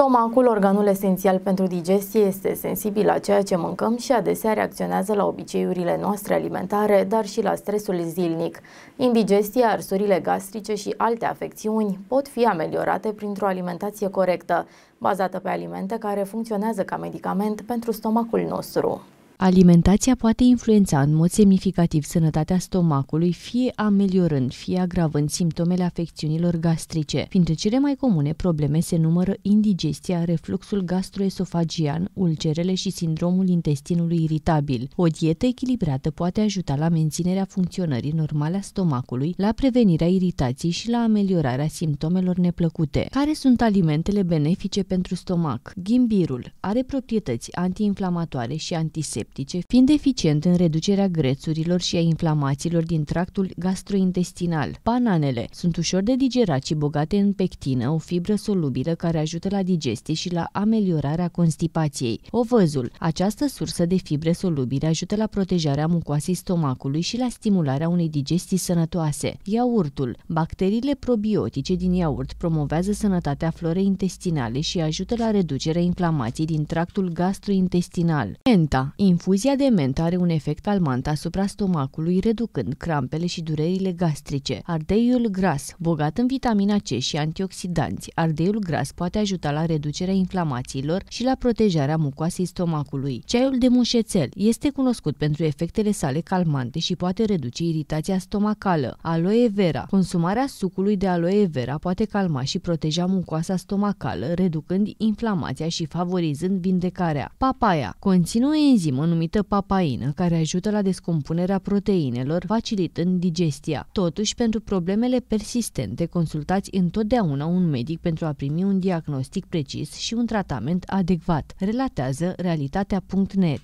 Stomacul, organul esențial pentru digestie, este sensibil la ceea ce mâncăm și adesea reacționează la obiceiurile noastre alimentare, dar și la stresul zilnic. Indigestia, arsurile gastrice și alte afecțiuni pot fi ameliorate printr-o alimentație corectă, bazată pe alimente care funcționează ca medicament pentru stomacul nostru. Alimentația poate influența în mod semnificativ sănătatea stomacului, fie ameliorând, fie agravând simptomele afecțiunilor gastrice. Printre cele mai comune probleme se numără indigestia, refluxul gastroesofagian, ulcerele și sindromul intestinului iritabil. O dietă echilibrată poate ajuta la menținerea funcționării normale a stomacului, la prevenirea iritației și la ameliorarea simptomelor neplăcute. Care sunt alimentele benefice pentru stomac? Ghimbirul are proprietăți antiinflamatoare și antiseptice antiseptice, fiind eficient în reducerea grețurilor și a inflamațiilor din tractul gastrointestinal. Bananele sunt ușor de digerat și bogate în pectină, o fibră solubilă care ajută la digestie și la ameliorarea constipației. Ovăzul, această sursă de fibre solubile ajută la protejarea mucoasei stomacului și la stimularea unei digestii sănătoase. Iaurtul, bacteriile probiotice din iaurt promovează sănătatea florei intestinale și ajută la reducerea inflamației din tractul gastrointestinal. Menta, Infuzia de mentă are un efect calmant asupra stomacului, reducând crampele și durerile gastrice. Ardeiul gras, bogat în vitamina C și antioxidanți, ardeiul gras poate ajuta la reducerea inflamațiilor și la protejarea mucoasei stomacului. Ceaiul de mușețel este cunoscut pentru efectele sale calmante și poate reduce iritația stomacală. Aloe vera. Consumarea sucului de aloe vera poate calma și proteja mucoasa stomacală, reducând inflamația și favorizând vindecarea. Papaya. Conține o enzimă numită papaină, care ajută la descompunerea proteinelor, facilitând digestia. Totuși, pentru problemele persistente, consultați întotdeauna un medic pentru a primi un diagnostic precis și un tratament adecvat, relatează realitatea.net.